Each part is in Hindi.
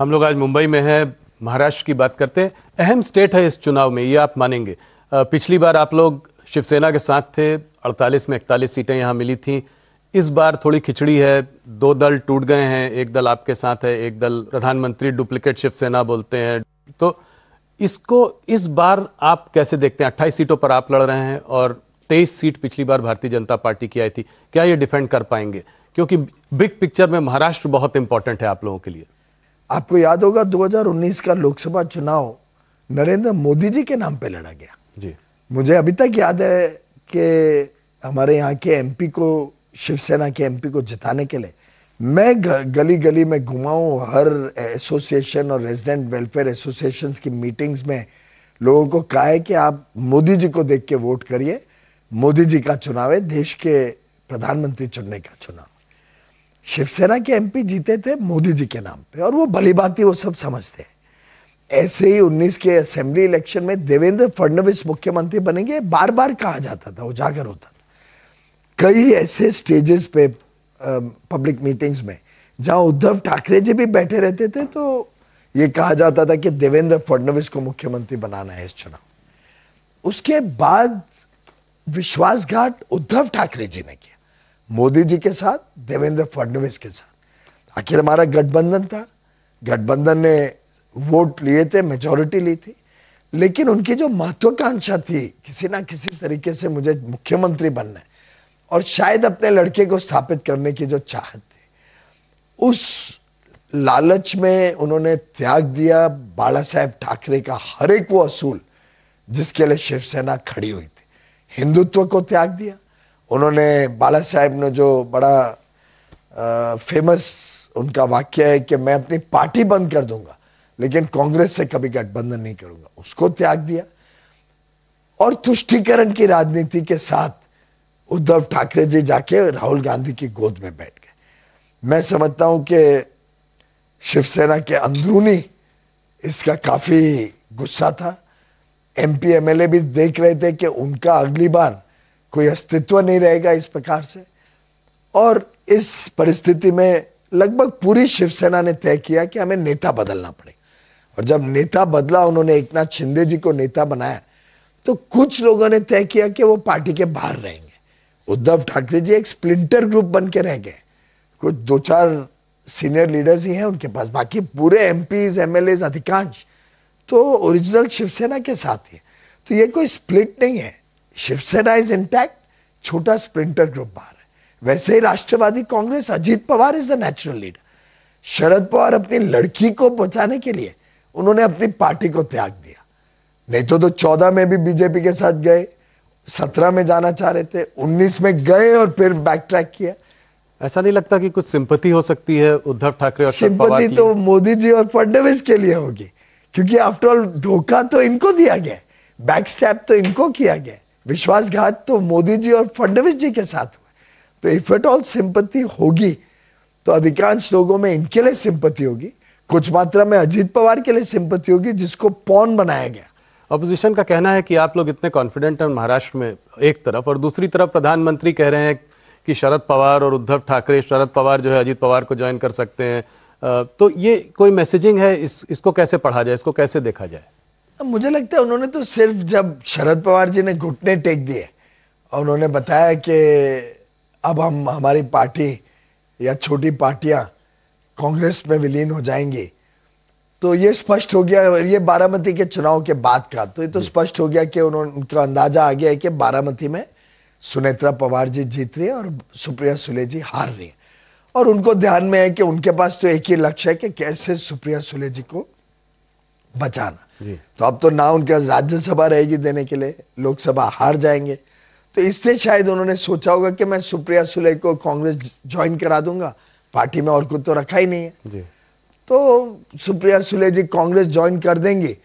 हम लोग आज मुंबई में हैं महाराष्ट्र की बात करते हैं अहम स्टेट है इस चुनाव में ये आप मानेंगे पिछली बार आप लोग शिवसेना के साथ थे 48 में 41 सीटें यहाँ मिली थी इस बार थोड़ी खिचड़ी है दो दल टूट गए हैं एक दल आपके साथ है एक दल प्रधानमंत्री डुप्लीकेट शिवसेना बोलते हैं तो इसको इस बार आप कैसे देखते हैं अट्ठाईस सीटों पर आप लड़ रहे हैं और तेईस सीट पिछली बार भारतीय जनता पार्टी की आई थी क्या ये डिफेंड कर पाएंगे क्योंकि बिग पिक्चर में महाराष्ट्र बहुत इंपॉर्टेंट है आप लोगों के लिए आपको याद होगा 2019 का लोकसभा चुनाव नरेंद्र मोदी जी के नाम पे लड़ा गया जी मुझे अभी तक याद है कि हमारे यहाँ के एमपी को शिवसेना के एमपी को जिताने के लिए मैं गली गली में घुमाऊँ हर एसोसिएशन और रेजिडेंट वेलफेयर एसोसिएशंस की मीटिंग्स में लोगों को कहा है कि आप मोदी जी को देख के वोट करिए मोदी जी का चुनाव है देश के प्रधानमंत्री चुनने का चुनाव शिवसेना के एमपी जीते थे मोदी जी के नाम पे और वो भली बाती वो सब समझते हैं ऐसे ही 19 के असेंबली इलेक्शन में देवेंद्र फडणवीस मुख्यमंत्री बनेंगे बार बार कहा जाता था उजागर होता था कई ऐसे स्टेजेस पे पब्लिक मीटिंग्स में जहां उद्धव ठाकरे जी भी बैठे रहते थे तो ये कहा जाता था कि देवेंद्र फडणवीस को मुख्यमंत्री बनाना है इस चुनाव उसके बाद विश्वासघात उद्धव ठाकरे जी ने किया मोदी जी के साथ देवेंद्र फडणवीस के साथ आखिर हमारा गठबंधन था गठबंधन ने वोट लिए थे मेजोरिटी ली थी लेकिन उनकी जो महत्वाकांक्षा थी किसी ना किसी तरीके से मुझे मुख्यमंत्री बनना है और शायद अपने लड़के को स्थापित करने की जो चाहत थी उस लालच में उन्होंने त्याग दिया बाला साहेब ठाकरे का हर एक वो असूल जिसके लिए शिवसेना खड़ी हुई थी हिंदुत्व को त्याग दिया उन्होंने बाला साहेब ने जो बड़ा आ, फेमस उनका वाक्य है कि मैं अपनी पार्टी बंद कर दूंगा लेकिन कांग्रेस से कभी गठबंधन नहीं करूंगा उसको त्याग दिया और तुष्टिकरण की राजनीति के साथ उद्धव ठाकरे जी जाके राहुल गांधी की गोद में बैठ गए मैं समझता हूं कि शिवसेना के अंदरूनी इसका काफ़ी गुस्सा था M P M L A भी देख रहे थे कि उनका अगली बार कोई अस्तित्व नहीं रहेगा इस प्रकार से और इस परिस्थिति में लगभग पूरी शिवसेना ने तय किया कि हमें नेता बदलना पड़ेगा और जब नेता बदला उन्होंने एक नाथ शिंदे जी को नेता बनाया तो कुछ लोगों ने तय किया कि वो पार्टी के बाहर रहेंगे उद्धव ठाकरे जी एक स्प्लिंटर ग्रुप बन के रह गए कुछ दो चार सीनियर लीडर्स ही हैं उनके पास बाकी पूरे एम पीज एम अधिकांश तो ओरिजिनल शिवसेना के साथ ही तो ये कोई स्प्लिट नहीं है शिवसेना इज इंटैक्ट छोटा स्प्रिंटर ग्रुप बाहर है वैसे ही Rashtrawadi Congress Ajit Pawar is the natural leader Sharad Pawar अपनी लड़की को बचाने के लिए उन्होंने अपनी पार्टी को त्याग दिया नहीं तो तो चौदह में भी बीजेपी के साथ गए सत्रह में जाना चाह रहे थे उन्नीस में गए और फिर बैक ट्रैक किया ऐसा नहीं लगता कि कुछ सिंपति हो सकती है उद्धव ठाकरे और सिंपति तो मोदी जी और फडनवीस के लिए होगी क्योंकि आफ्टरऑल धोखा तो इनको दिया गया बैक स्टैप तो इनको किया गया विश्वासघात तो मोदी जी और फडणवीस जी के साथ हुआ तो इफ एट ऑल सिंपत्ति होगी तो अधिकांश लोगों में इनके लिए सिंपत्ति होगी कुछ मात्रा में अजीत पवार के लिए सिंपत्ति होगी जिसको पौन बनाया गया अपोजिशन का कहना है कि आप लोग इतने कॉन्फिडेंट हैं महाराष्ट्र में एक तरफ और दूसरी तरफ प्रधानमंत्री कह रहे हैं कि शरद पवार और उद्धव ठाकरे शरद पवार जो है अजीत पवार को ज्वाइन कर सकते हैं तो ये कोई मैसेजिंग है इस इसको कैसे पढ़ा जाए इसको कैसे देखा जाए मुझे लगता है उन्होंने तो सिर्फ जब शरद पवार जी ने घुटने टेक दिए और उन्होंने बताया कि अब हम हमारी पार्टी या छोटी पार्टियां कांग्रेस में विलीन हो जाएंगी तो ये स्पष्ट हो गया ये बारामती के चुनाव के बाद का तो ये तो स्पष्ट हो गया कि उन्होंने उनका अंदाजा आ गया है कि बारामती में सुनेत्रा पवार जी जीत रही है और सुप्रिया सुले जी हार रही है और उनको ध्यान में है कि उनके पास तो एक ही लक्ष्य है कि कैसे सुप्रिया सुले जी को बचाना तो अब तो ना उनके पास राज्यसभा रहेगी देने के लिए लोकसभा हार जाएंगे तो इसलिए शायद उन्होंने सोचा होगा कि मैं सुप्रिया सुले को कांग्रेस ज्वाइन करा दूंगा पार्टी में और कुछ तो रखा ही नहीं है तो सुप्रिया सुले जी कांग्रेस ज्वाइन कर देंगे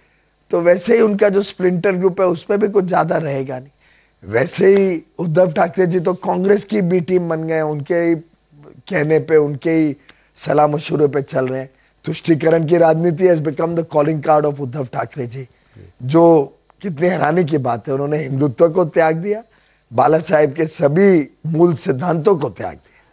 तो वैसे ही उनका जो स्प्लिंटर ग्रुप है उसमें भी कुछ ज़्यादा रहेगा नहीं वैसे ही उद्धव ठाकरे जी तो कांग्रेस की बी टीम बन गए उनके ही कहने पे उनके ही सलाह मशूरे पे चल रहे हैं तुष्टिकरण की राजनीति has become the calling card of Uddhav Thackeray ji जो कितने हैरानी की बात है उन्होंने हिंदुत्व को त्याग दिया बाला साहेब के सभी मूल सिद्धांतों को त्याग दिया